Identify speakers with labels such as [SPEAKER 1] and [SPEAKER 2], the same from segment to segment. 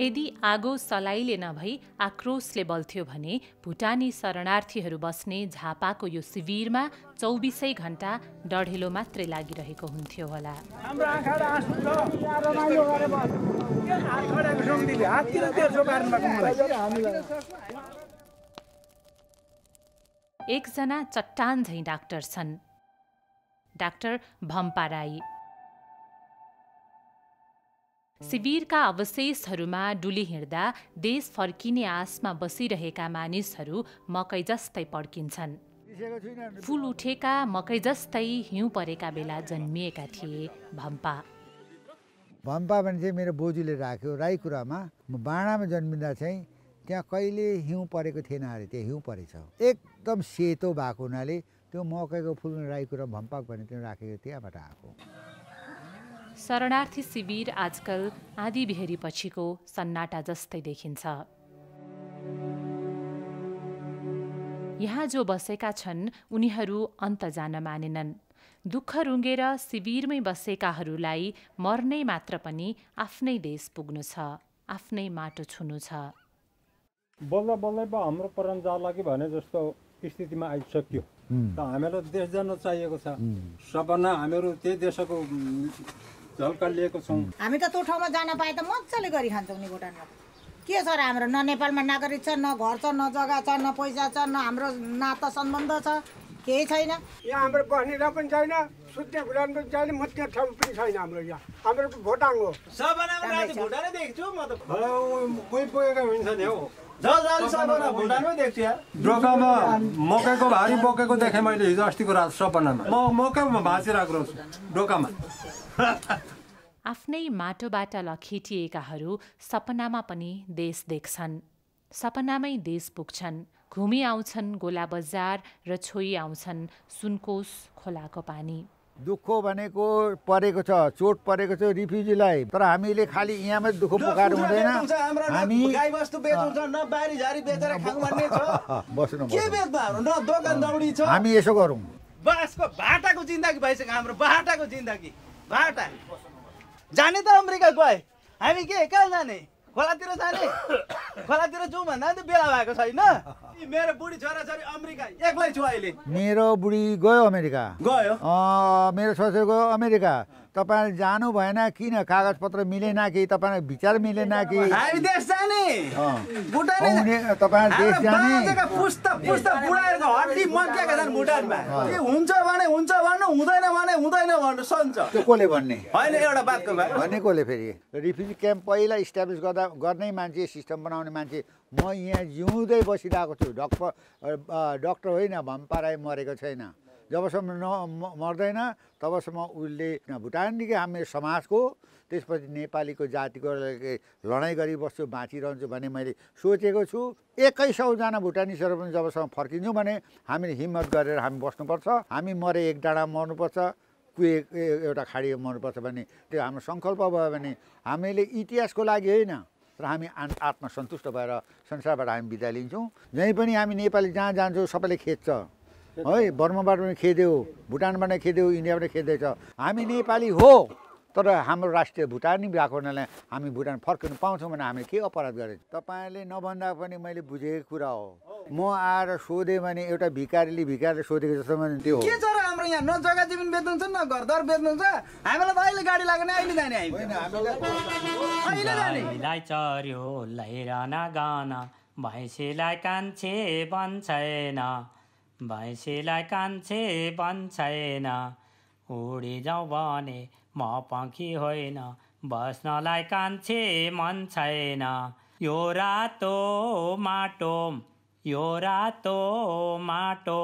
[SPEAKER 1] यदि आगो सलाइले नभई आक्रोशले बल्थ्यो भने भुटानी शरणार्थीहरू बस्ने झापाको यो शिविरमा चौबिसै घण्टा डढेलो मात्रै लागिरहेको हुन्थ्यो होला एकजना चट्टान झैँ डाक्टर छन् डाक्टर भम्पा राई शिविरका अवशेषहरूमा डुली हिँड्दा देश फर्किने आशमा बसिरहेका मानिसहरू मकै जस्तै पड्किन्छन् फुल उठेका मकै जस्तै हिउँ परेका बेला जन्मिएका थिए भम्पा
[SPEAKER 2] भम्पा भने चाहिँ मेरो बोजूले राख्यो राई कुरामा म बाँडामा जन्मिँदा चाहिँ त्यहाँ कहिले हिउँ परेको थिएन अरे त्यहाँ हिउँ परेछ एकदम सेतो भएको हुनाले त्यो मकैको फुल राई कुरा भम्पा भने त्यो राखेको त्यहाँबाट आएको
[SPEAKER 1] शरणार्थी शिविर आजकल बिहेरी पछिको सन्नाटा जस्तै देखिन्छ यहाँ जो बसेका छन् उनीहरू अन्त जान मानेनन् दुःख रुँगेर शिविरमै बसेकाहरूलाई मर्नै मात्र पनि आफ्नै देश पुग्नु छ आफ्नै माटो छुनु छ
[SPEAKER 2] बोल्दा बोल्दै पो हाम्रो परम जाला कि भने जस्तो स्थितिमा आइसक्यो त हामीलाई देश जान चाहिएको छ सपना हामीहरू त्यही देशको झल्का लिएको छौँ
[SPEAKER 3] हामी त त्यो ठाउँमा जान पाए त मजाले गरिखान्छौँ नि भुटानमा के छ र हाम्रो न नेपालमा नागरिक छ न घर छ न जग्गा छ न पैसा छ न हाम्रो नाता
[SPEAKER 2] सम्बन्ध छ केही छैन यहाँ हाम्रो बस्नेलाई पनि छैन सुत्ने भुटान पनि छैन म त्यो ठाउँ पनि छैन हाम्रो यहाँ हाम्रो भोटाङ हो कोही नि मकैको भारी बोकेको देखेँ मैले हिजो अस्तिको रात सपनामा म मकैमा भाँचिरहेको रहेछु डोकामा
[SPEAKER 1] आफ्नै माटोबाट लखेटिएकाहरू सपनामा पनि देश देख्छन् सपनामै देश पुग्छन् घुमी आउँछन् गोला बजार र छोई आउँछन् सुनकोस खोलाको पानी
[SPEAKER 2] दुःख भनेको परेको छ चोट परेको छ रिफ्युजीलाई तर हामीले खालि यहाँमै दुःख पुकार हुँदैन हामी हामी यसो गरौँ बाँसको भाटाको जिन्दगी भइसक्यो हाम्रो बाटाको जिन्दगी बाटा जाने त अमेरिका गए हामी के कहाँ जाने खोलातिर जाने खोलातिर जाउँ भन्दा नि त बेला भएको छैन मेरो बुढी छोराछोरी अमेरिका एक्लै छु मेरो बुढी गयो अमेरिका गयो मेरो छोराछोरी गयो अमेरिका तपाईँ जानु भएन किन कागजपत्र मिलेन कि तपाईँ विचार मिलेन कि देश जाने तपाईँ देश जाने पुस्ता पुस्ता बुढाहरूको हड्डी मन्केका छन् भुटानमा के हुन्छ भने हुन्छ भन्नु हुँदैन भने हुँदैन भन्नु सन्छ त्यो कसले भन्ने होइन एउटा बातको भन्ने कसले फेरि रिफ्युजी क्याम्प पहिला इस्टाब्लिस गर्दा गर्ने मान्छे सिस्टम बनाउने मान्छे म यहाँ जिउँदै बसिरहेको छु डक्टर डक्टर होइन भम्पाराई मरेको छैन जबसम्म न मर्दैन तबसम्म उसले भुटानदेखि हामी समाजको त्यसपछि नेपालीको जातिको लडाइँ गरिबस्छु बाँचिरहन्छु भन्ने मैले सोचेको छु एकै सौजना भुटानिसहरू पनि जबसम्म फर्किन्छु भने हामीले हिम्मत गरेर हामी बस्नुपर्छ हामी मरे एक डाँडा मर्नुपर्छ कुए एउटा खाडीमा मर्नुपर्छ भने त्यो हाम्रो सङ्कल्प भयो भने हामीले इतिहासको लागि होइन र हामी आत्मसन्तुष्ट भएर संसारबाट हामी बिदा लिन्छौँ जहीँ पनि हामी नेपाली जहाँ जान्छौँ सबैले खेद्छ है बर्माबाट पनि खेद्यो भुटानबाट पनि खेद्यो इन्डियाबाट खेद्दैछ हामी नेपाली हो तर हाम्रो राष्ट्रिय भुटानी भएको हुनाले हामी भुटान फर्किनु पाउँछौँ भने हामीले के अपराध गरेँ तपाईँले नभन्दा पनि मैले बुझेको कुरा हो म आएर सोधेँ भने एउटा भिकारीले भिकारीले सोधेको जस्तो त्यो राम्रो यहाँ न जग्गा जमिन बेच्नुहुन्छ न दर बेच्नुहुन्छ हामीलाई त अहिले गाडी लाग्ने अहिले जाने हामीलाई चर्यो
[SPEAKER 3] लैराना गाना भैँसीलाई कान्छे बन्छैन भैँसीलाई कान्छे बन्छैन उडी जाउँ भने म पङ्खी होइन बस्नलाई कान्छे मन छैन यो रातो माटो यो रातो माटो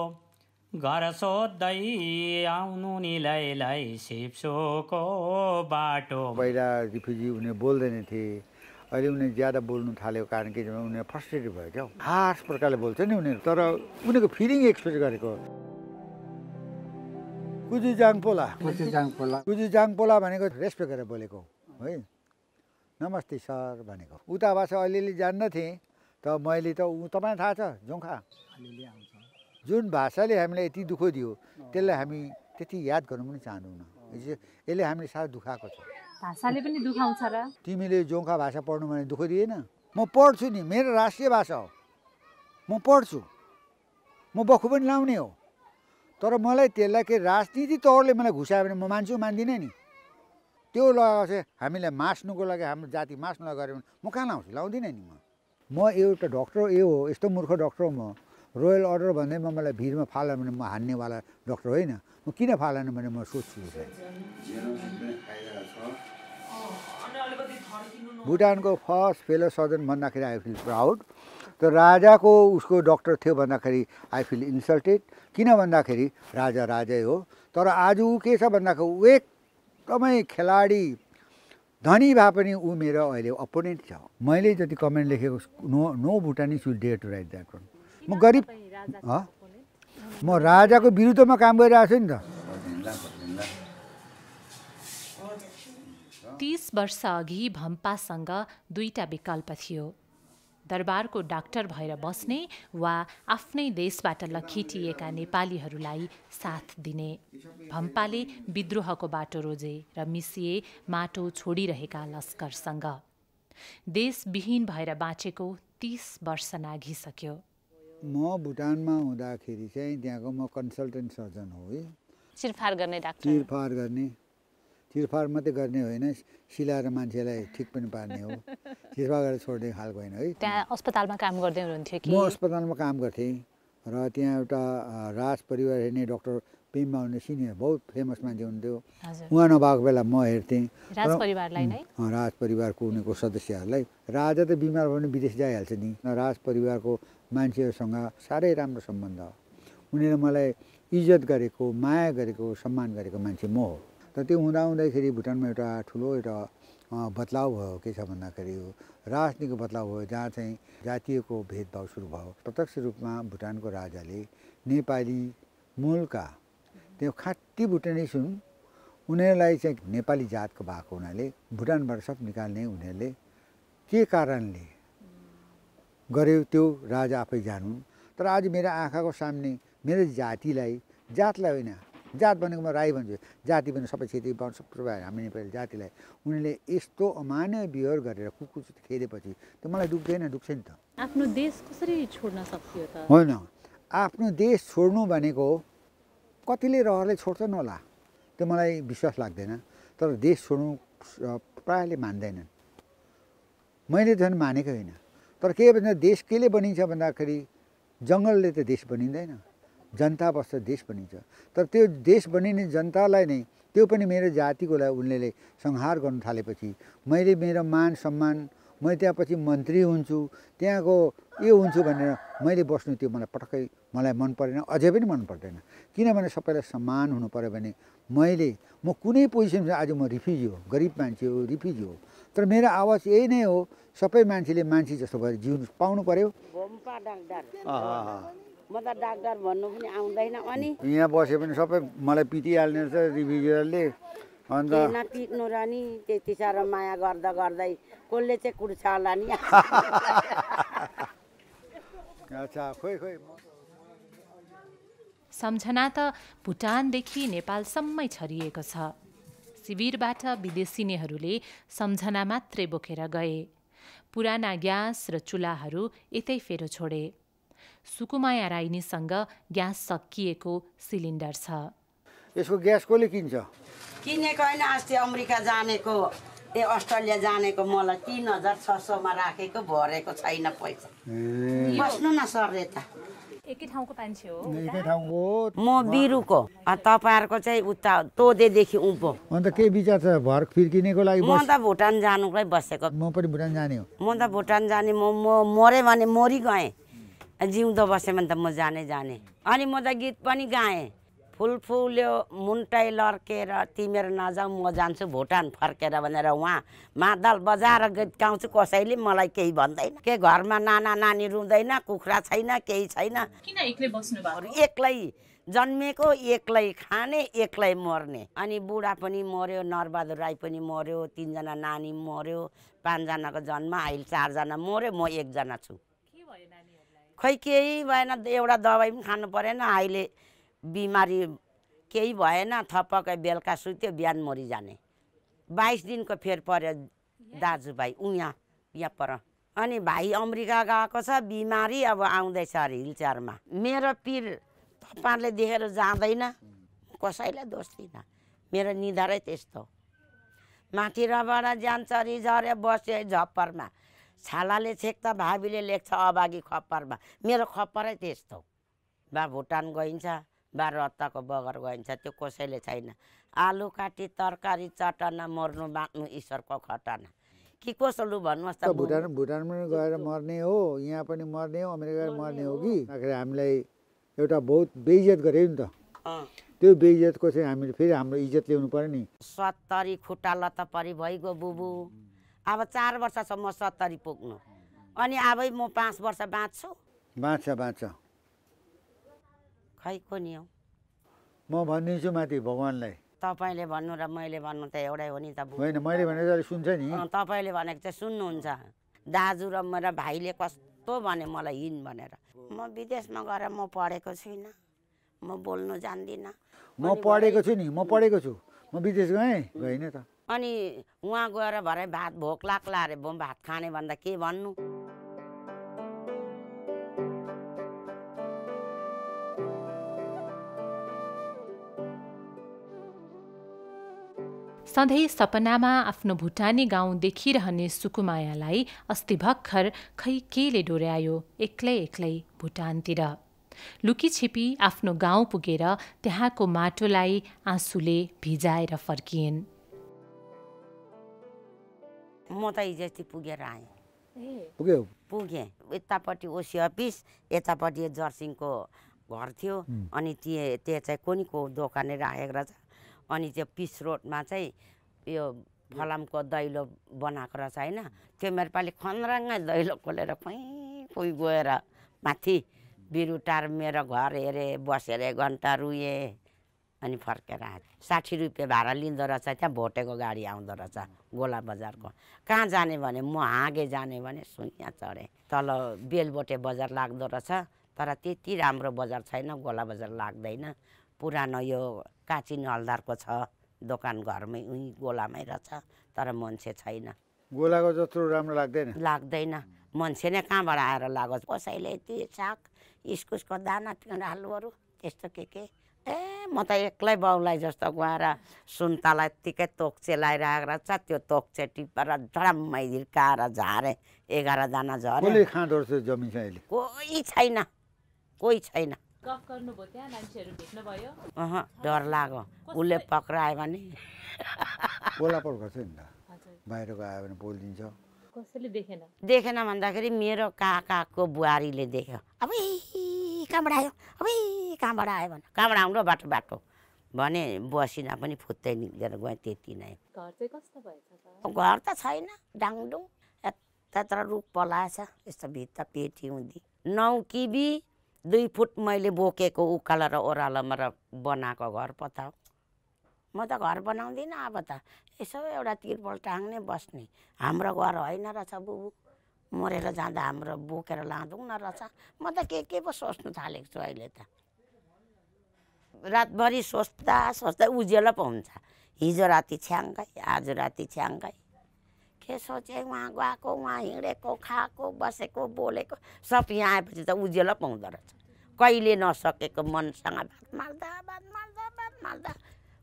[SPEAKER 3] घर सोद्धै आउनु नि लैलाई सिप्सोको बाटो
[SPEAKER 2] पहिला रिफ्युजी उनी बोल्दैन थिए अहिले उनीहरू ज्यादा बोल्नु थालेको कारण के उनीहरू फर्स्टेड भयो क्या खास प्रकारले बोल्छ नि उनीहरू तर उनीहरूको फिलिङ एक्सप्रेस गरेको कुजु जाङपोला कुजु जाङपोला कुजु जाङपोला भनेको रेस्पेक्ट गरेर बोलेको है नमस्ते सर भनेको उता भाषा अलिअलि जान्दथेँ त मैले त ऊ तपाईँलाई थाहा छ जोङ्खा अलिअलि जुन भाषाले हामीलाई यति दुःख दियो त्यसलाई हामी त्यति याद गर्नु पनि चाहँदैनौँ यसले हामीले साह्रो दुखाएको छ
[SPEAKER 1] भाषाले पनि दुखाउँछ र
[SPEAKER 2] तिमीले जोङ्खा भाषा पढ्नु भने दुःख दिएन म पढ्छु नि मेरो राष्ट्रिय भाषा हो म पढ्छु म बखु पनि लाउने हो तर मलाई त्यसलाई के राजनीति तौरले मलाई घुसायो भने म मान्छु मान्दिनँ नि त्यो लगाएको चाहिँ हामीलाई मास्नुको लागि हाम्रो जाति मास्नु लगायो भने म कहाँ लाउँछु लाउँदिनँ नि म म एउटा डक्टर ए हो यस्तो मूर्ख डक्टर म रोयल अर्डर भन्दैमा मलाई भिडमा फाल भने म हान्नेवाला डक्टर होइन म किन फालेन भने म सोध्छु भुटानको फर्स्ट फेलो सर्जन भन्दाखेरि आई फिल प्राउड त राजाको उसको डक्टर थियो भन्दाखेरि आई फिल इन्सल्टेड किन भन्दाखेरि राजा राजै हो तर आज ऊ के छ भन्दाखेरि ऊ एकदमै खेलाडी धनी भए पनि ऊ मेरो अहिले अपोनेन्ट छ मैले जति कमेन्ट लेखेको नो नो भुटानी सु dare to write that one म गरिब म राजाको विरुद्धमा काम गरिरहेको
[SPEAKER 1] छु नि त तिस अघि भम्पासँग दुईटा विकल्प थियो दरबारको डाक्टर भएर बस्ने वा आफ्नै देशबाट लखेटिएका नेपालीहरूलाई साथ दिने भम्पाले विद्रोहको बाटो रोजे र मिसिए माटो छोडिरहेका लस्करसँग देशविहीन भएर बाँचेको तिस वर्ष नाघिसक्यो
[SPEAKER 2] म भुटानमा हुँदाखेरि चाहिँ त्यहाँको म कन्सल्टेन्ट सर्जन हो है
[SPEAKER 1] चिरफार गर्ने डाक्टर
[SPEAKER 2] चिरफार गर्ने चिरफार मात्रै गर्ने होइन सिलाएर मान्छेलाई ठिक पनि पार्ने हो चिरफार गरेर छोड्ने खालको होइन है
[SPEAKER 1] त्यहाँ अस्पतालमा काम गर्दै हुनुहुन्थ्यो कि म
[SPEAKER 2] अस्पतालमा काम गर्थेँ र त्यहाँ एउटा राज परिवार हेर्ने डक्टर पेम बाहुने सिनियर बहुत फेमस मान्छे हुनुहुन्थ्यो उहाँ नभएको बेला म हेर्थेँ राज परिवारको उनीहरूको सदस्यहरूलाई राजा त बिमार भयो भने विदेश जाइहाल्छ नि राज परिवारको मान्छेहरूसँग साह्रै राम्रो सम्बन्ध हो उनीहरू मलाई इज्जत गरेको माया गरेको सम्मान गरेको मान्छे म हो र त्यो हुँदा हुँदाखेरि भुटानमा एउटा ठुलो एउटा बदलाव भयो के छ भन्दाखेरि राजनीतिको बदलाव भयो जहाँ चाहिँ जातीयको भेदभाव सुरु भयो प्रत्यक्ष रूपमा भुटानको राजाले नेपाली मूलका त्यो खाँटी भुटानी हुन् उनीहरूलाई चाहिँ नेपाली जातको भएको हुनाले भुटानबाट सब निकाल्ने उनीहरूले के कारणले गऱ्यो त्यो राजा आफै जानु तर आज मेरो आँखाको सामने मेरो जातिलाई जातलाई होइन जात भनेको म राई भन्छु जाति भने सबै क्षेत्री वंश सबै हामी नेपाली जातिलाई उनीहरूले यस्तो अमान्य व्यवहार गरेर कुकुर खेदेपछि त मलाई दुख्दैन दुख्छ नि त
[SPEAKER 1] आफ्नो देश कसरी छोड्न सक्थ्यो होइन
[SPEAKER 2] आफ्नो देश छोड्नु भनेको कतिले रहरले छोड्छन् होला त्यो मलाई विश्वास लाग्दैन तर देश छोड्नु प्रायले मान्दैनन् मैले झन् मानेको होइन तर के भन्छ देश केले बनिन्छ भन्दाखेरि जङ्गलले त देश बनिँदैन जनता बस्छ देश बनिन्छ तर त्यो देश बनिने जनतालाई नै त्यो पनि मेरो जातिकोलाई उनले संहार गर्नु थालेपछि मैले मेरो मान सम्मान मैले त्यहाँ पछि मन्त्री हुन्छु त्यहाँको यो हुन्छु भनेर मैले बस्नु त्यो मलाई पटक्कै मलाई मन परेन अझै पनि मन पर्दैन किनभने सबैलाई सम्मान हुनु पऱ्यो भने मैले म कुनै पोजिसनमा आज म रिफ्युजी हो गरिब मान्छे हो रिफ्युजी हो तर मेरो आवाज यही नै हो सबै मान्छेले मान्छे जस्तो भएर जिउनु पाउनु पऱ्यो
[SPEAKER 3] म त डाक्टर भन्नु पनि आउँदैन अनि
[SPEAKER 2] यहाँ बस्यो भने सबै मलाई पिटिहाल्ने रहेछ रिफ्युजीहरूले अन्त
[SPEAKER 3] र नि माया गर्दा गर्दै कसले चाहिँ
[SPEAKER 2] कुर्छ
[SPEAKER 1] सम्झना त भुटानदेखि नेपालसम्मै छरिएको छ शिविरबाट विदेशिनेहरूले सम्झना मात्रै बोकेर गए पुराना ग्यास र चुल्हाहरू यतै फेरो छोडे सुकुमाया राईनीसँग ग्यास सकिएको सिलिन्डर छ
[SPEAKER 2] यसको ग्यास कसले किन्छ
[SPEAKER 3] किनेको होइन अस्ति अमेरिका जानेको ए अस्ट्रेलिया जानेको मलाई तिन हजार छ सौमा राखेको भरेको छैन पैसा बस्नु न सर यता एकै ठाउँको म बिरुको तपाईँहरूको चाहिँ उता तोदेदेखि उँभो
[SPEAKER 2] अन्त के विचार छ भर फिर्किनेको लागि म त
[SPEAKER 3] भुटान जानुकै बसेको म पनि भुटान जाने हो म त भुटान जाने म म मरेँ भने मरि गएँ जिउँदो बसेँ भने त म जाने जाने अनि म त गीत पनि गाएँ फुलफुल्यो फुल्यो मुन्टै लर्केर तिमीहरू नजाऊ म जान्छु भुटान फर्केर भनेर उहाँ मादल बजाएर गीत गाउँछु कसैले मलाई केही भन्दैन के घरमा नाना नानी रुँदैन कुखुरा छैन केही छैन
[SPEAKER 1] किन एक्लै बस्नु
[SPEAKER 3] एक्लै जन्मेको एक्लै खाने एक्लै मर्ने अनि बुढा पनि मर्यो नरबहादुर राई पनि मर्यो तिनजना नानी मर्यो पाँचजनाको जन्म अहिले चारजना मर्यो म एकजना छु खै केही भएन एउटा दबाई पनि खानु परेन अहिले बिमारी केही भएन थपक्कै बेलुका सुत्यो बिहान मरिजाने बाइस दिनको फेर पऱ्यो दाजुभाइ उ यहाँ यहाँ पर अनि भाइ अमेरिका गएको छ बिमारी अब आउँदैछ अरे हिलचेयरमा मेरो पिर तपाईँहरूले देखेर जाँदैन कसैलाई दोष दिन मेरो निधारै त्यस्तो माथि रबाट जान्छ अरे झऱ्यो बस्यो झप्परमा छालाले त भाबीले लेख्छ अभागी खप्परमा मेरो खप्परै त्यस्तो बा भुटान गइन्छ बाह्र हत्ताको बगर गइन्छ त्यो कसैले छैन आलु काटी तरकारी चटना मर्नु बाँच्नु ईश्वरको खटना कि कसो लु भन्नुहोस् त भुटान
[SPEAKER 2] भुटान पनि गएर मर्ने हो यहाँ पनि मर्ने हो अमेरिका मर्ने हो कि हामीलाई एउटा बहुत बेइज्जत गऱ्यो नि त त्यो बेइज्जतको चाहिँ हामीले फेरि हाम्रो इज्जत ल्याउनु पऱ्यो नि सत्तरी
[SPEAKER 3] खुट्टा लतपरी भइगयो बुबु अब चार वर्षसम्म सत्तरी पुग्नु अनि अब म पाँच वर्ष बाँच्छु
[SPEAKER 2] बाँच्छ बाँच्छ
[SPEAKER 3] खै को नि हौ
[SPEAKER 2] म भनिदिन्छु माथि भगवान्लाई
[SPEAKER 3] तपाईँले भन्नु र मैले भन्नु त एउटै हो नि त होइन मैले
[SPEAKER 2] भनेको सुन्छ नि
[SPEAKER 3] तपाईँले भनेको चाहिँ सुन्नुहुन्छ दाजु र मेरो भाइले कस्तो भने मलाई हिँड भनेर म विदेशमा गएर म पढेको छुइनँ म बोल्नु जान्दिनँ
[SPEAKER 2] म पढेको छु नि म पढेको छु म विदेश गएँ होइन त
[SPEAKER 3] अनि उहाँ गएर भरे भात भोक लाग्ला अरे भात खाने भन्दा के भन्नु
[SPEAKER 1] सधैँ सपनामा आफ्नो भुटानी गाउँ देखिरहने सुकुमायालाई अस्ति भर्खर खै केले डोर्यायो एक्लै एक्लै भुटानतिर लुकी छिपी आफ्नो गाउँ पुगेर त्यहाँको माटोलाई आँसुले भिजाएर फर्किएन्
[SPEAKER 3] म त हिजो अस्ति पुगेर आएँ पुगे पुगेँ यतापट्टि ओसी अफिस यतापट्टि जर्सिङको घर थियो अनि त्यो त्यो चाहिँ कोनीको दोकानहरू आएको रहेछ अनि त्यो पिस रोडमा चाहिँ यो फलामको दैलो बनाएको रहेछ होइन त्यो मेरो पालि खनराङ्गै दैलो खोलेर कहीँ कोही गएर माथि बिरुटार मेरो घर हेरेँ बसेर घन्टा रुएँ अनि फर्केर आएँ साठी रुपियाँ भाडा लिँदो रहेछ त्यहाँ भोटेको गाडी आउँदो रहेछ गोला बजारको कहाँ जाने भने म हाँगे जाने भने सुइया चढेँ तल बेलबोटे बजार लाग्दो रहेछ तर त्यति राम्रो बजार छैन गोला बजार लाग्दैन पुरानो यो काँची नलदारको छ दोकान घरमै उहीँ गोलामै रहेछ तर मान्छे छैन गोलाको जत्रो राम्रो लाग्दैन लाग्दैन मान्छे नै कहाँबाट आएर लागोस् कसैले त्यो साग इस्कुसको दाना पिँड आलुहरू त्यस्तो के के ए म त एक्लै बाउलाई जस्तो गएर सुन्तला यत्तिकै तोक्चे लगाइरहेको छ त्यो तोक्चे टिपेर झडम्मै हिर्काएर झारे एघार दाना झरे कोही छैन कोही छैन
[SPEAKER 1] डर
[SPEAKER 3] लाग्यो उसले पक्रायो भने बोलापोल गर्छ नि त आयो भने बोलिदिन्छ
[SPEAKER 1] कसैले देखेन देखेन
[SPEAKER 3] भन्दाखेरि मेरो काकाको बुहारीले देख्यो
[SPEAKER 1] अब कहाँबाट आयो अब कहाँबाट
[SPEAKER 3] आयो भने कहाँबाट आउनु बाटो बाटो भने बसिना पनि फुत्तै निक्लेर गएँ त्यति नै
[SPEAKER 1] घर त छैन
[SPEAKER 3] डाङडुङ यतातिर रुख पलाएछ यस्तो भित्ता पेटी हुँदी नौ किबी दुई फुट मैले बोकेको उकालो र ओह्रालोमा र बनाएको घर पताउ म त घर बनाउँदिनँ अब त यसो एउटा तिरपल टाङ्ने बस्ने हाम्रो घर होइन रहेछ बुबु मरेर जाँदा हाम्रो बोकेर लाँदौँ न रहेछ म त के के पो सोच्नु थालेको छु अहिले त रातभरि सोच्दा सोच्दा उज्यालो पो हुन्छ हिजो राति छ्याङ्गै आज राति छ्याङ्गै के चाहिँ उहाँ गएको उहाँ हिँडेको खाएको बसेको बोलेको सब यहाँ आएपछि त उज्यालो पाउँदो रहेछ कहिले नसकेको मनसँग भात मार्दा भात मार्दा भात मार्दा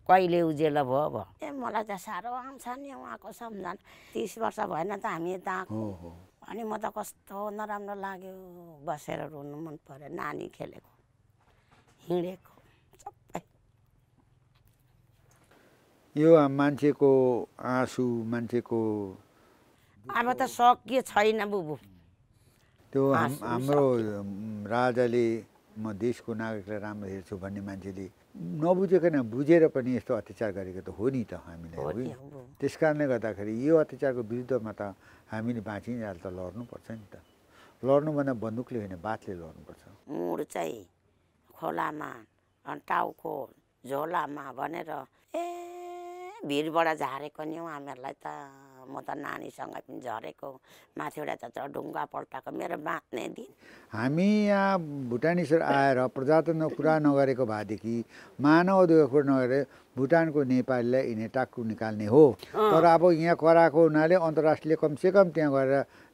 [SPEAKER 3] कहिले उज्यालो भयो भयो ए मलाई त साह्रो आउँछ नि उहाँको सम्झना तिस वर्ष भएन त हामी यता आएको अनि म त कस्तो नराम्रो लाग्यो बसेर रुनु मन पऱ्यो नानी खेलेको हिँडेको सबै
[SPEAKER 2] यो मान्छेको आँसु मान्छेको
[SPEAKER 3] अब त सकिए छैन बुबु
[SPEAKER 2] त्यो हाम्रो राजाले म देशको नागरिकलाई राम्रो हेर्छु भन्ने मान्छेले नबुझेको नबुझेकन बुझेर पनि यस्तो अत्याचार गरेको त हो नि त हामीले त्यस कारणले गर्दाखेरि यो अत्याचारको विरुद्धमा त हामीले बाँचिन्जेल त लड्नुपर्छ नि त लड्नुभन्दा बन्दुकले होइन बातले लड्नुपर्छ
[SPEAKER 3] मुड चाहिँ खोलामा टाउको झोलामा भनेर ए भिरबाट झारेको नि हौ हामीहरूलाई त म त नानीसँगै पनि झरेको माथिबाट त ढुङ्गा पल्टाएको मेरो बाँच्ने दिन
[SPEAKER 2] हामी यहाँ भुटानेश्वर आएर प्रजातन्त्र कुरा नगरेको भएदेखि मानव अधिकार कुरा नगरे भुटानको नेपालीलाई यिनी टाकु निकाल्ने हो तर अब यहाँ कराएको हुनाले अन्तर्राष्ट्रिय कमसेकम त्यहाँ गएर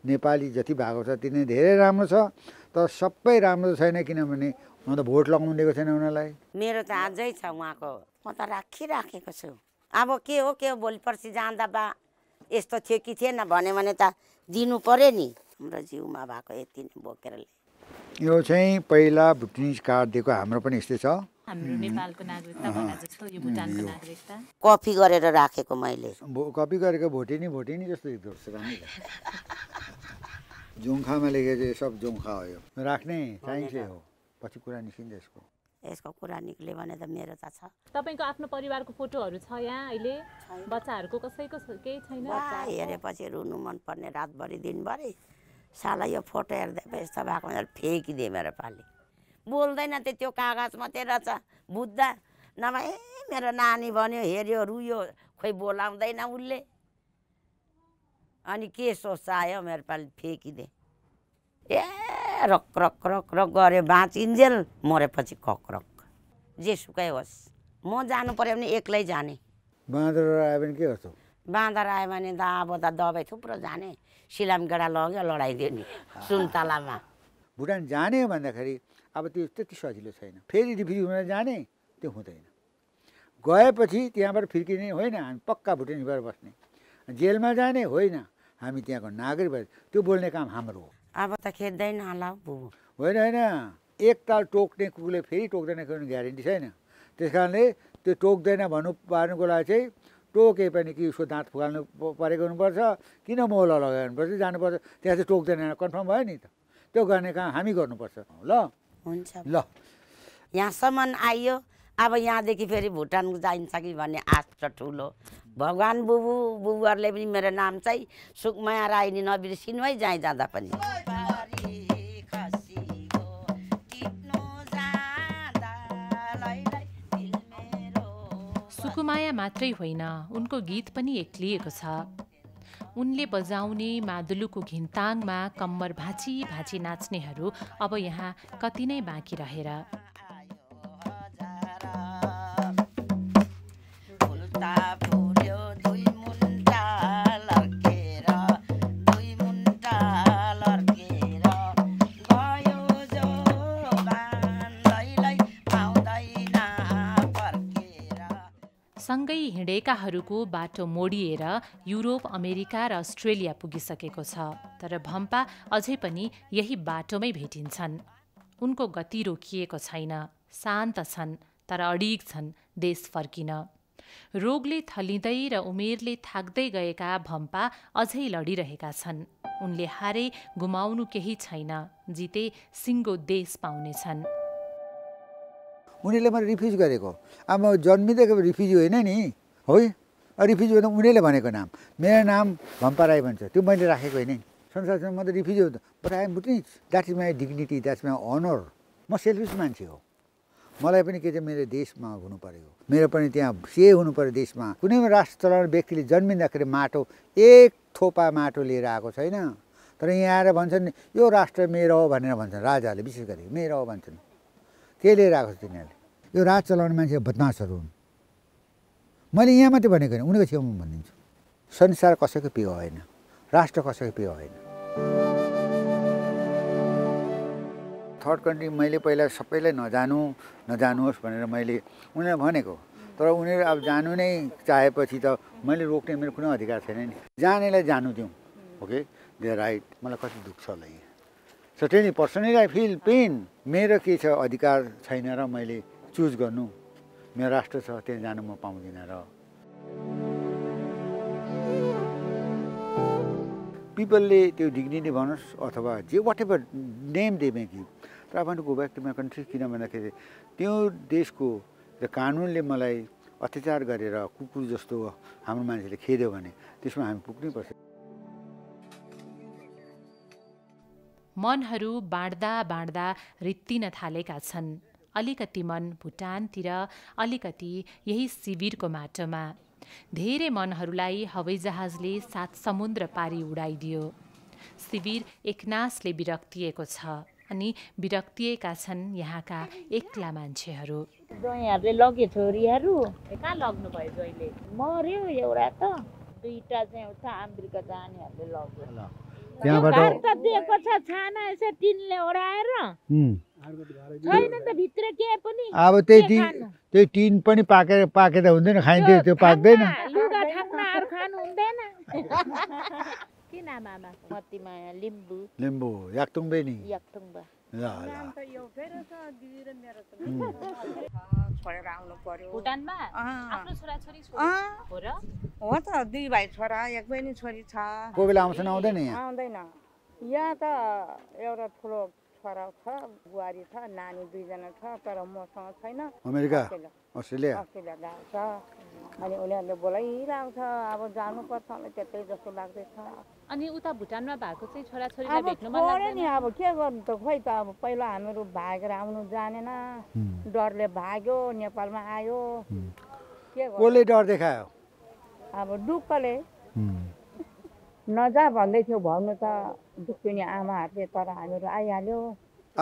[SPEAKER 2] नेपाली जति भएको छ तिनी धेरै राम्रो छ तर सबै राम्रो छैन किनभने म त भोट लगाउनु दिएको छैन उनीहरूलाई
[SPEAKER 3] मेरो त अझै छ उहाँको म त राखिराखेको छु अब के हो के हो भोलि पर्सि जाँदा बा यस्तो थियो कि थिएन भन्यो भने त दिनु पऱ्यो नि हाम्रो जिउमा भएको यति नै बोकेर
[SPEAKER 2] यो चाहिँ पहिला भुटानिज कार्ड दिएको हाम्रो पनि यस्तै छ कपी गरेर राखेको मैले कपी गरेको भोटे नि भोटे नि जस्तो झुङ्खामा लेखेको सब झुङ्खा हो यो राख्ने चाहिन्छ हो पछि कुरा निस्किन्छ यसको यसको कुरा निक्ल्यो भने त मेरो त छ
[SPEAKER 1] तपाईँको आफ्नो परिवारको फोटोहरू छ यहाँ अहिले बच्चाहरूको कसैको केही छैन हेरेपछि
[SPEAKER 3] रुनु मनपर्ने रातभरि दिनभरि साला यो फोटो हेर्दा यस्तो भएको भनेर फ्याँकिदिएँ मेरो पालि बोल्दैन त्यो त्यो कागज मात्रै रहेछ बुझ्दा नभए मेरो नानी भन्यो हेऱ्यो रुयो खोइ बोलाउँदैन उसले अनि के सोच्छ आयो मेरो पालि फ्याँकिदिएँ ए रक रक रक रक गऱ्यो बाँचिन्जेल मरेपछि कक रक जे सुकै होस् म जानु पऱ्यो भने एक्लै जाने
[SPEAKER 2] बाँदर आयो भने के गर्छ
[SPEAKER 3] बाँदर आयो भने त अब त दबाई थुप्रो जाने सिलाम गेडा लग्यो लडाइदियो नि
[SPEAKER 2] सुन्तलामा भुटान जाने भन्दाखेरि अब त्यो त्यति सजिलो छैन फेरि रिफ्युज हुन जाने त्यो हुँदैन गएपछि त्यहाँबाट फिर्किने होइन हामी पक्का भुटानी भएर बस्ने जेलमा जाने होइन हामी त्यहाँको नागरिक भएर त्यो बोल्ने काम हाम्रो हो
[SPEAKER 3] अब त खेद्दैन होला
[SPEAKER 2] बुबु होइन होइन एकताल टोक्ने कुकुरले फेरि टोक्दैन कुनै ग्यारेन्टी छैन त्यस कारणले त्यो टोक्दैन भन्नु पार्नुको लागि चाहिँ टोके पनि कि उसको दाँत फुकाल्नु परेको हुनुपर्छ किन मौला लगाउनुपर्छ जानुपर्छ त्यहाँ चाहिँ टोक्दैन कन्फर्म भयो नि त त्यो गर्ने काम हामी गर्नुपर्छ ल हुन्छ ल यहाँसम्म
[SPEAKER 3] आइयो अब यहाँदेखि फेरि भुटान जाइन्छ कि भन्ने आश त ठुलो भगवान् बुबु बुबुहरूले पनि मेरो नाम चाहिँ सुकमाया नि नबिर्सिनु है जहीँ जाँदा पनि
[SPEAKER 1] सुकुमाया मात्रै होइन उनको गीत पनि एक्लिएको छ उनले बजाउने मादुलुको घिन्ताङमा कम्मर भाँची भाँची नाच्नेहरू अब यहाँ कति नै बाँकी रहेर भएकाहरूको बाटो मोडिएर युरोप अमेरिका र अस्ट्रेलिया पुगिसकेको छ तर भम्पा अझै पनि यही बाटोमै भेटिन्छन् उनको गति रोकिएको छैन शान्त छन् तर अडिग छन् देश फर्किन रोगले थलिँदै र उमेरले थाक्दै गएका भम्पा अझै लडिरहेका छन् उनले हारे गुमाउनु केही छैन जिते सिङ्गो देश पाउनेछन्
[SPEAKER 2] उनीहरूले मलाई रिफ्युज गरेको अब जन्मिँदै रिफ्युज होइन नि है रिफ्युजी भन्दा उनीहरूले भनेको नाम मेरो नाम भम्पा राई भन्छ त्यो मैले राखेको होइन संसारसँग म त रिफ्युजी हुन्छ बट आई एम बुटिज that is my dignity that is my honour म सेल्फिस मान्छे हो मलाई पनि के चाहिँ मेरो देशमा हुनु पऱ्यो मेरो पनि त्यहाँ से हुनु पऱ्यो देशमा कुनै पनि राष्ट्र चलाउने व्यक्तिले जन्मिँदाखेरि माटो एक थोपा माटो लिएर आएको छैन तर यहाँ आएर भन्छन् यो राष्ट्र मेरो हो भनेर भन्छन् राजाहरूले विशेष गरी मेरो हो भन्छन् के लिएर आएको छ तिनीहरूले यो राज चलाउने मान्छे बदमासहरू हुन् मैले यहाँ मात्रै भनेको होइन उनीको छेउमा भनिदिन्छु संसार कसैको पेय होइन राष्ट्र कसैको पेय होइन थर्ड कन्ट्री मैले पहिला सबैलाई नजानु नजानुहोस् भनेर मैले उनीहरू भनेको तर उनीहरू अब जानु नै चाहेपछि त मैले रोक्ने मेरो कुनै अधिकार छैन नि जानेलाई जानु दिउँ ओके दे राइट मलाई कति दुख्छ होला यहाँ सो टेनी पर्सनली आई फिल पेन मेरो के छ अधिकार छैन र मैले चुज गर्नु मेरो राष्ट्र छ त्यहाँ जानु म पाउँदिनँ र पिपलले त्यो डिग्री नै भनोस् अथवा जे what ever name they may कि तर I go back to my country किन भन्दाखेरि त्यो देशको र कानुनले मलाई अत्याचार गरेर कुकुर जस्तो हाम्रो मान्छेले खेद्यो भने त्यसमा हामी पुग्नै पर्छ
[SPEAKER 1] मनहरू बाँड्दा बाँड्दा रित्तिन थालेका छन् अलिकति मन भुटानतिर अलिकति यही शिविरको माटोमा धेरै मनहरूलाई हवाईजहाजले सात समुद्र पारी उडाइदियो शिविर एकनासले विरक्तिएको छ अनि विरक्तिएका छन् यहाँका एक्ला मान्छेहरू
[SPEAKER 3] ज्वाइँहरूले लगे छोरीहरू
[SPEAKER 1] कहाँ भयो जहिले मर्यो एउटा त
[SPEAKER 3] दुईवटा चाहिँ उता अमेरिका जानेहरूले लग्यो त्यहाँबाट दिएको छ
[SPEAKER 1] छाना यसो टिनले ओढाएर अब त्यही टिन
[SPEAKER 2] त्यही टिन पनि पाकेर पाकेर हुँदैन खाइन्थ्यो त्यो पाक्दैन लिम्बु याक्तुङ हो त
[SPEAKER 3] दुई भाइ छोरा एक छोरी छ कोही बेला आउँछ आउँदैन आउँदैन यहाँ त एउटा ठुलो छोरा छ बुहारी छ नानी दुईजना छ तर मसँग छैन अमेरिका अस्ट्रेलिया अस्ट्रेलिया गएको छ अनि उनीहरूले बोलाइरहेको छ अब जानुपर्छ मलाई त्यतै जस्तो लाग्दैछ
[SPEAKER 1] अनि उता भुटानमा भएको चाहिँ छोराछोरी मन नि अब
[SPEAKER 3] के गर्नु त खोइ त अब पहिला हामीहरू भागेर आउनु जानेन डरले भाग्यो नेपालमा आयो के डर देखायो अब डुक्कले नजा भन्दै थियो भन्नु त नि आमाहरूले तर हामीहरू आइहाल्यो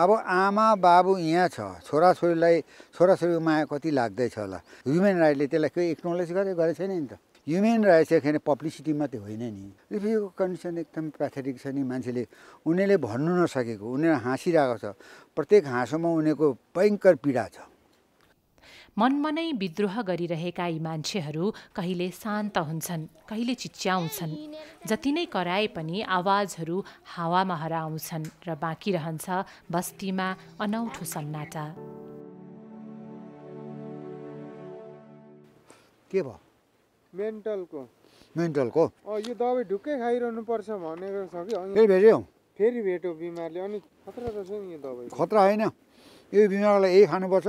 [SPEAKER 2] अब आमा बाबु यहाँ छ छोराछोरीलाई छोराछोरीको माया कति लाग्दैछ होला ह्युमेन राइटले त्यसलाई केही एक्नोलेज गरे गरेको छैन नि त ह्युमेन राइट्स खेरि पब्लिसिटी मात्रै होइन नि रिफ्युजीको कन्डिसन एकदम प्याथेटिक छ नि मान्छेले उनीहरूले भन्नु नसकेको उनीहरू हाँसिरहेको छ प्रत्येक हाँसोमा उनीहरूको भयङ्कर पीडा छ
[SPEAKER 1] मनमनै विद्रोह गरिरहेका यी मान्छेहरू कहिले शान्त हुन्छन् कहिले चिच्याउँछन् जति नै कराए पनि आवाजहरू हावामा हराउँछन् र बाँकी रहन्छ बस्तीमा अनौठो सन्नाटा
[SPEAKER 2] के भयो मेन्टलको मेन्टलको यो दबाई ढुक्कै खाइरहनु पर्छ भनेको छ कि फेरि भेट्यौ फेरि भेट्यो बिमारले अनि खतरा त छ नि यो दबाई खतरा होइन यो बिमारलाई यही खानुपर्छ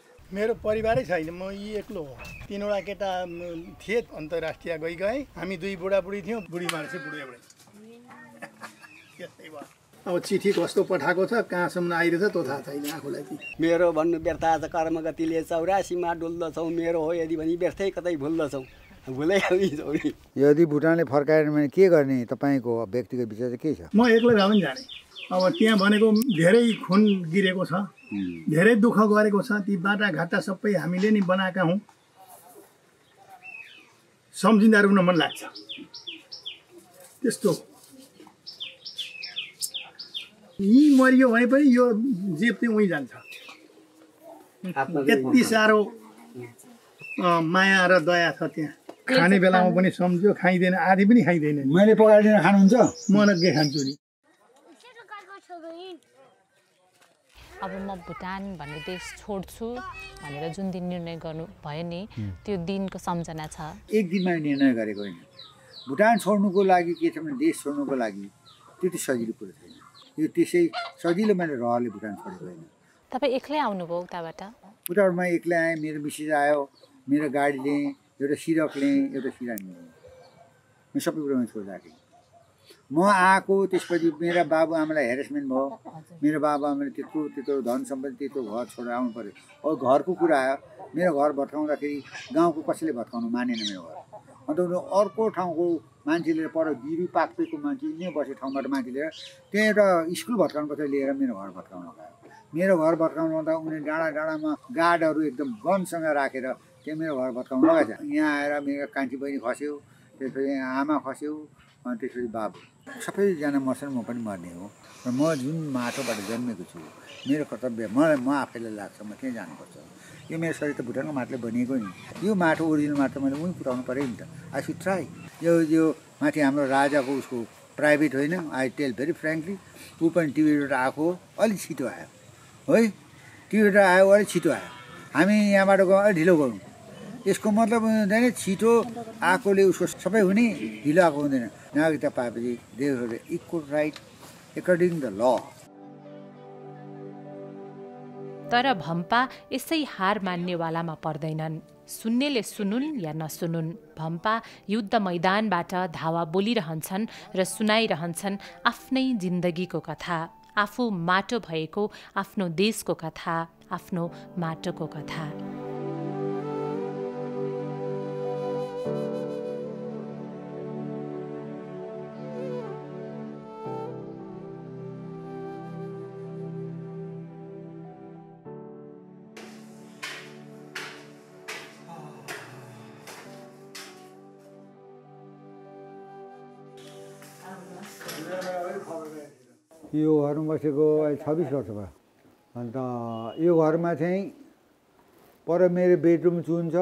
[SPEAKER 2] मेरो परिवारै छैन म यी एक्लो हो तिनवटा केटा थिए अन्तर्राष्ट्रिय गइ गएँ हामी दुई बुढाबुढी थियौँ बुढी मान्छे बुढी बुढी अब चिठी कस्तो पठाएको छ कहाँसम्म आइरहेछ त्यो थाहा छैन आफूलाई मेरो भन्नु व्यर्थ आज कर्म चौरासीमा डुल्दछौँ मेरो हो यदि भने व्यर्थै कतै भुल्दछौँ यदि भुटानले फर्काएर भने के गर्ने तपाईँको व्यक्तिगत विचार चाहिँ के छ म एक्लै भए पनि जाने अब त्यहाँ भनेको धेरै खुन गिरेको छ धेरै दुःख गरेको छ ती बाटाघाटा सबै हामीले नै बनाएका हौँ सम्झिँदा रुन मन लाग्छ त्यस्तो यहीँ मरियो भने पनि यो जेप चाहिँ उहीँ जान्छ यति साह्रो माया र दया छ त्यहाँ खाने बेलामा पनि सम्झ्यो खाइँदैन आधी पनि खाइँदैन मैले पकाएर खानुहुन्छ म के खान्छु नि
[SPEAKER 1] अब म भुटान भन्ने देश छोड्छु भनेर जुन दिन निर्णय गर्नु भयो नि त्यो दिनको सम्झना छ
[SPEAKER 2] एक दिनमा निर्णय गरेको होइन भुटान छोड्नुको लागि के छ भने देश छोड्नुको लागि त्यति सजिलो कुरो छैन यो त्यसै सजिलो मैले रहले भुटान छोडेको होइन
[SPEAKER 1] तपाईँ एक्लै आउनुभयो उताबाट
[SPEAKER 2] उताबाट म एक्लै आएँ मेरो मिसेज आयो मेरो गाडी लिएँ एउटा सिरक लिएँ एउटा सिरान लिएँ म सबै कुरो मैले छोड्दाखेरि म आएको त्यसपछि मेरा बाबुआमालाई हेरेसमेन्ट भयो मेरो बाबुआमाले त्यत्रो त्यत्रो धन सम्पत्ति त्यत्रो घर छोडेर आउनु पऱ्यो अब घरको कुरा आयो मेरो घर भत्काउँदाखेरि गाउँको कसैले भत्काउनु मानेन मेरो घर अन्त अर्को ठाउँको मान्छे लिएर पर बिरु पाक्पेको मान्छे यिनै बसेको ठाउँबाट मान्छे लिएर त्यहाँ एउटा स्कुल भत्काउनु पर्थ्यो लिएर मेरो घर भत्काउन लगायो मेरो घर भत्काउनु आउँदा उनीहरू डाँडा डाँडामा गार्डहरू एकदम गनसँग राखेर त्यहाँ मेरो घर भत्काउनु लगाएछ यहाँ आएर मेरो कान्छी बहिनी खस्यो त्यसपछि आमा खस्यो अनि त्यसपछि बाबु सबैजना मर्छन् म पनि मर्ने हो र म जुन माटोबाट जन्मेको छु मेरो कर्तव्य मलाई म आफैलाई लाग्छ म त्यहीँ जानुपर्छ यो मेरो शरीर त भुटानको माटोले बनिएको नि यो माटो ओरिजिनल माटो मैले उहीँ पुऱ्याउनु पऱ्यो नि त आई सुड ट्राई यो यो माथि हाम्रो राजाको उसको प्राइभेट होइन आई टेल भेरी फ्रेङ्कली ऊ पनि टिभीबाट आएको अलिक छिटो आयो है टिभीबाट आयो अलिक छिटो आयो हामी यहाँबाट गयौँ अलिक ढिलो गयौँ यसको मतलब हुँदैन छिटो आएकोले उसको सबै हुने ढिलो आएको हुँदैन नागरिकता पाएपछि देवहरूले equal right according the law
[SPEAKER 1] तर भम्पा यसै हार मान्नेवालामा पर्दैनन् सुन्नेले सुनुन् या नसुनुन् भम्पा युद्ध मैदानबाट धावा बोलिरहन्छन् र सुनाइरहन्छन् आफ्नै जिन्दगीको कथा आफू माटो भएको आफ्नो देशको कथा आफ्नो माटोको कथा यो घरमा
[SPEAKER 2] बसेको अहिले छब्बिस वर्ष भयो अन्त यो घरमा चाहिँ पर मेरो बेडरुम चुन छ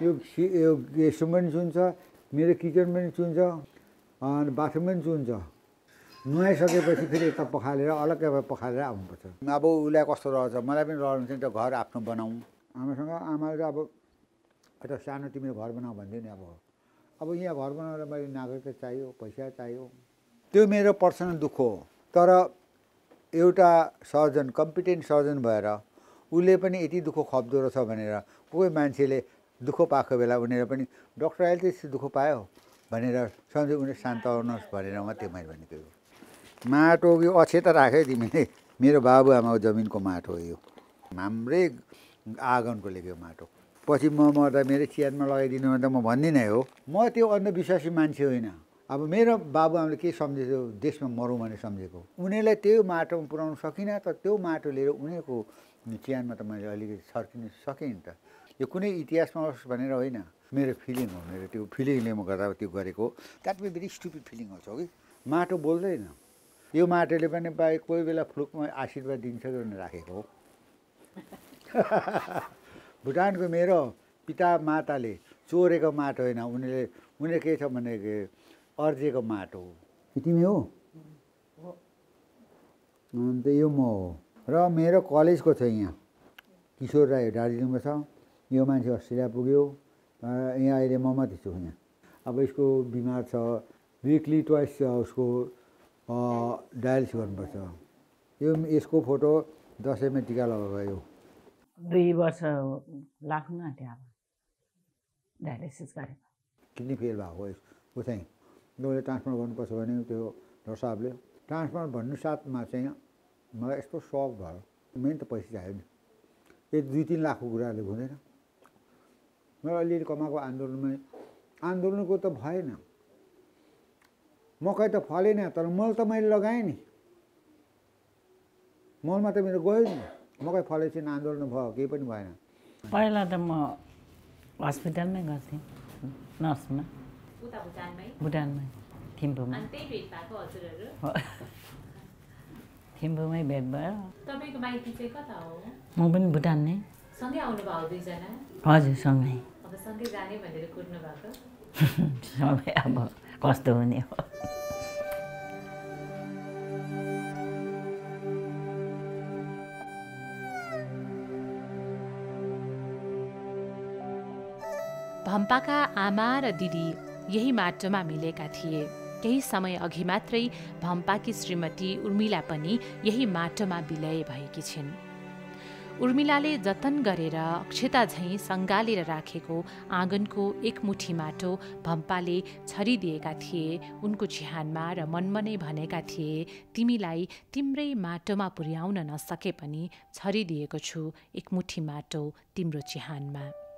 [SPEAKER 2] त्यो यो यो गेस्टरुम पनि चुन्छ मेरो किचन पनि चुन्छ अनि बाथरुम पनि चुन्छ नुहाइसकेपछि फेरि यता पखालेर अलग्गै पखालेर आउनुपर्छ अब उसलाई कस्तो रहन्छ मलाई पनि रहनु चाहिँ त घर आफ्नो बनाऊ आमासँग आमाले अब यता सानो तिमीले घर बनाऊ भन्थ्यो नि अब अब यहाँ घर बनाएर मैले नागरिकता चाहियो पैसा चाहियो त्यो मेरो पर्सनल दुःख हो तर एउटा सर्जन कम्पिटेन्ट सर्जन भएर उसले पनि यति दुःख खप्दो रहेछ भनेर कोही मान्छेले दुःख पाएको बेला उनीहरू पनि डक्टर अहिले त्यस्तो दुःख पायो भनेर सधैँ उनीहरू शान्त आउनुहोस् भनेर मात्रै मैले भनेको यो माटो यो त राख्यो तिमीले मेरो बाबुआमाको जमिनको माटो हो यो हाम्रै आँगनको लेख्यो माटो पछि म मर्दा मेरो चियानमा लगाइदिनु भने त म भन्दिनँ हो म त्यो अन्धविश्वासी मान्छे होइन अब मेरो बाबुआमाले के सम्झेको देशमा मरौँ भनेर सम्झेको उनीहरूलाई त्यो माटोमा पुऱ्याउनु सकिनँ त त्यो माटो लिएर उनीहरूको चियानमा त मैले अलिकति छर्किनु सकेँ नि त यो कुनै इतिहासमा होस् भनेर होइन मेरो फिलिङ हो मेरो त्यो फिलिङले म गर्दा त्यो गरेको that may very stupid feeling आउँछ कि माटो बोल्दैन यो माटोले पनि पाए कोही बेला फ्लुकमा आशीर्वाद दिन्छ भनेर राखेको हो भुटानको मेरो पिता माताले चोरेको माटो होइन उनीहरूले उनीहरू के छ भने अर्जेको माटो हो तिमी हो अन्त यो म हो र मेरो कलेजको छ यहाँ किशोर राई दार्जिलिङमा छ यो मान्छे अस्ट्रेलिया पुग्यो यहाँ अहिले म मात्रै छु यहाँ अब यसको बिमार छ विकली ट्वाइस उसको डायलिसिस गर्नुपर्छ यो यसको फोटो दसैँमा टिका लगाएको यो
[SPEAKER 1] दुई वर्ष लाग्नु आँट्यो अब डायलिसिस गरेको
[SPEAKER 2] किडनी फेल भएको ऊ चाहिँ उसले ट्रान्सप्लान्ट गर्नुपर्छ भने त्यो डक्टर साहबले ट्रान्सफर भन्नु साथमा चाहिँ मलाई यस्तो सक भयो मेन त पैसा चाहियो नि यदि दुई तिन लाखको कुराहरूले हुँदैन म अलिअलि कमाएको आन्दोलनमै आन्दोलनको त भएन मकै त फलेन तर मल त मैले लगाएँ नि मलमा त मेरो गयो नि मकै फलेपछि आन्दोलन भयो केही पनि भएन
[SPEAKER 3] पहिला त म हस्पिटलमै गर्थेँ नर्समा भुटानमै थिम्पूमा थिम्पूमै भेट भयो म पनि भुटान नै
[SPEAKER 1] सँगै आउनु हजुर सँगै अब सँगै जाने भनेर कुर्नु भएको
[SPEAKER 3] सबै अब कस्तो हुने हो
[SPEAKER 1] भम्पाका आमा र दिदी यही माटोमा मिलेका थिए केही समय अघि मात्रै भम्पाकी श्रीमती उर्मिला पनि यही माटोमा विलय भएकी छिन् उर्मिलाले जतन गरेर अक्षता झैँ सङ्गालेर राखेको आँगनको एक मुठी माटो भम्पाले छरिदिएका थिए उनको छिहानमा र मनमनै भनेका थिए तिमीलाई तिम्रै माटोमा पुर्याउन नसके पनि छरिदिएको छु एक मुठी माटो तिम्रो चिहानमा